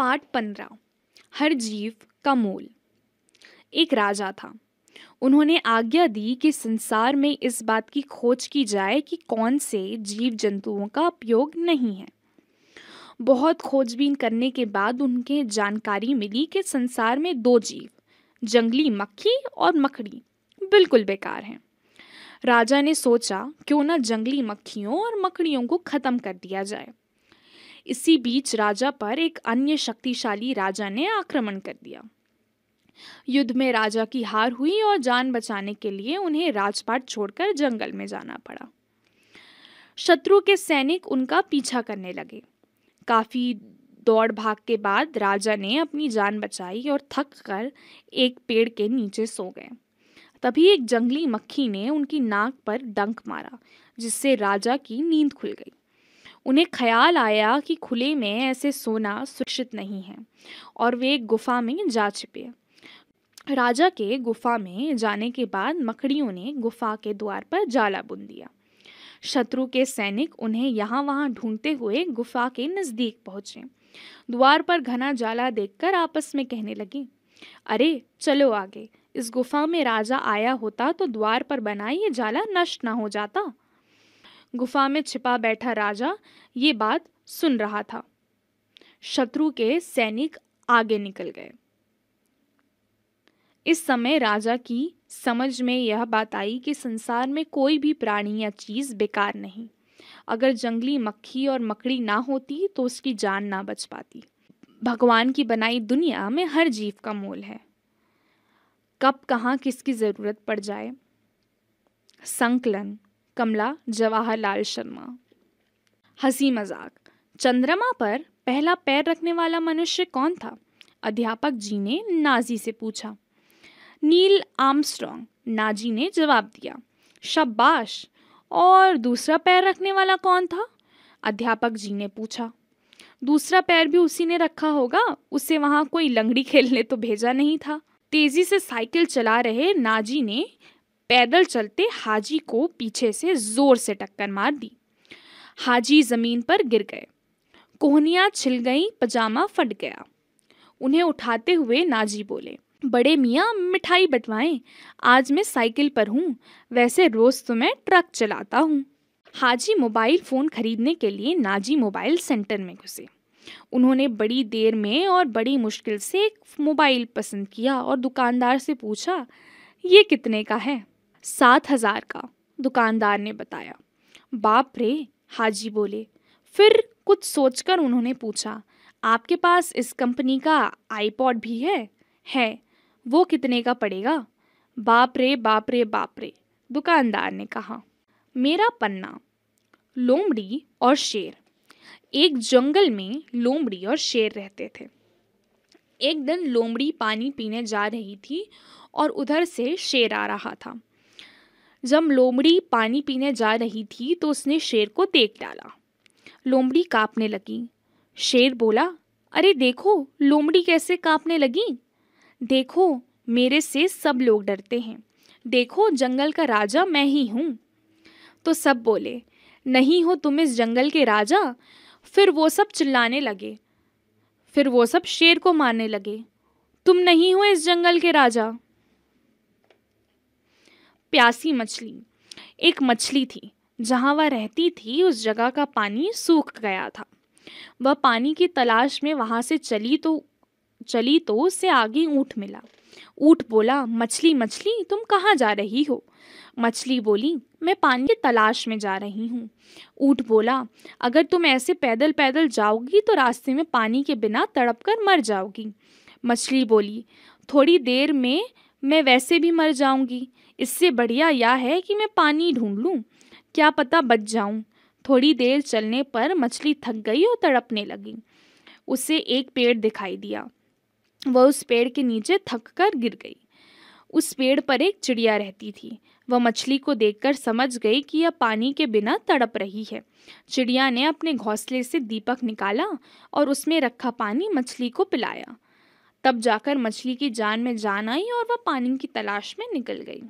part पंद्रह हर जीव का मोल एक राजा था उन्होंने आज्ञा दी कि संसार में इस बात की खोज की जाए कि कौन से जीव जंतुओं का उपयोग नहीं है बहुत खोजबीन करने के बाद उनके जानकारी मिली कि संसार में दो जीव जंगली मक्खी और मकड़ी बिल्कुल बेकार हैं राजा ने सोचा क्यों ना जंगली मक्खियों और मकड़ियों को ख़त्म कर दिया जाए इसी बीच राजा पर एक अन्य शक्तिशाली राजा ने आक्रमण कर दिया युद्ध में राजा की हार हुई और जान बचाने के लिए उन्हें राजपाट छोड़कर जंगल में जाना पड़ा शत्रु के सैनिक उनका पीछा करने लगे काफ़ी दौड़ भाग के बाद राजा ने अपनी जान बचाई और थक कर एक पेड़ के नीचे सो गए तभी एक जंगली मक्खी ने उनकी नाक पर डंक मारा जिससे राजा की नींद खुल गई उन्हें ख्याल आया कि खुले में ऐसे सोना सुरक्षित नहीं है और वे एक गुफा में जा छिपे राजा के गुफा में जाने के बाद मकड़ियों ने गुफा के द्वार पर जाला बुन दिया शत्रु के सैनिक उन्हें यहाँ वहाँ ढूंढते हुए गुफा के नज़दीक पहुँचे द्वार पर घना जाला देखकर आपस में कहने लगे अरे चलो आगे इस गुफा में राजा आया होता तो द्वार पर बना ये जाला नष्ट ना हो जाता गुफा में छिपा बैठा राजा ये बात सुन रहा था शत्रु के सैनिक आगे निकल गए इस समय राजा की समझ में यह बात आई कि संसार में कोई भी प्राणी या चीज़ बेकार नहीं अगर जंगली मक्खी और मकड़ी ना होती तो उसकी जान ना बच पाती भगवान की बनाई दुनिया में हर जीव का मोल है कब कहाँ किसकी ज़रूरत पड़ जाए संकलन कमला जवाहरलाल शर्मा हंसी मजाक चंद्रमा पर पहला पैर रखने वाला मनुष्य कौन था अध्यापक जी ने नाजी से पूछा नील आर्मस्ट्रॉन्ग नाजी ने जवाब दिया शब्बाश और दूसरा पैर रखने वाला कौन था अध्यापक जी ने पूछा दूसरा पैर भी उसी ने रखा होगा उसे वहां कोई लंगड़ी खेलने तो भेजा नहीं था तेजी से साइकिल चला रहे नाजी ने पैदल चलते हाजी को पीछे से जोर से टक्कर मार दी हाजी जमीन पर गिर गए कोहनियाँ छिल गईं पजामा फट गया उन्हें उठाते हुए नाजी बोले बड़े मियाँ मिठाई बटवाएं आज मैं साइकिल पर हूँ वैसे रोज़ तो मैं ट्रक चलाता हूँ हाजी मोबाइल फ़ोन खरीदने के लिए नाजी मोबाइल सेंटर में घुसे उन्होंने बड़ी देर में और बड़ी मुश्किल से एक मोबाइल पसंद किया और दुकानदार से पूछा ये कितने का है सात हजार का दुकानदार ने बताया बाप रे हाजी बोले फिर कुछ सोचकर उन्होंने पूछा आपके पास इस कंपनी का आईपॉड भी है है वो कितने का पड़ेगा बाप रे बाप रे बाप रे दुकानदार ने कहा मेरा पन्ना लोमड़ी और शेर एक जंगल में लोमड़ी और शेर रहते थे एक दिन लोमड़ी पानी पीने जा रही थी और उधर से शेर आ रहा था जब लोमड़ी पानी पीने जा रही थी तो उसने शेर को देख डाला लोमड़ी कांपने लगी शेर बोला अरे देखो लोमड़ी कैसे कांपने लगी देखो मेरे से सब लोग डरते हैं देखो जंगल का राजा मैं ही हूँ तो सब बोले नहीं हो तुम इस जंगल के राजा फिर वो सब चिल्लाने लगे फिर वो सब शेर को मारने लगे तुम नहीं हो इस जंगल के राजा प्यासी मछली एक मछली थी जहाँ वह रहती थी उस जगह का पानी सूख गया था वह पानी की तलाश में वहाँ से चली तो चली तो उससे आगे ऊँट मिला ऊँट बोला मछली मछली तुम कहाँ जा रही हो मछली बोली मैं पानी की तलाश में जा रही हूँ ऊँट बोला अगर तुम ऐसे पैदल पैदल जाओगी तो रास्ते में पानी के बिना तड़प कर मर जाओगी मछली बोली थोड़ी देर में मैं वैसे भी मर जाऊंगी इससे बढ़िया यह है कि मैं पानी ढूंढ लूँ क्या पता बच जाऊँ थोड़ी देर चलने पर मछली थक गई और तड़पने लगी उसे एक पेड़ दिखाई दिया वह उस पेड़ के नीचे थक कर गिर गई उस पेड़ पर एक चिड़िया रहती थी वह मछली को देखकर समझ गई कि यह पानी के बिना तड़प रही है चिड़िया ने अपने घोंसले से दीपक निकाला और उसमें रखा पानी मछली को पिलाया तब जाकर मछली की जान में जान आई और वह पानी की तलाश में निकल गई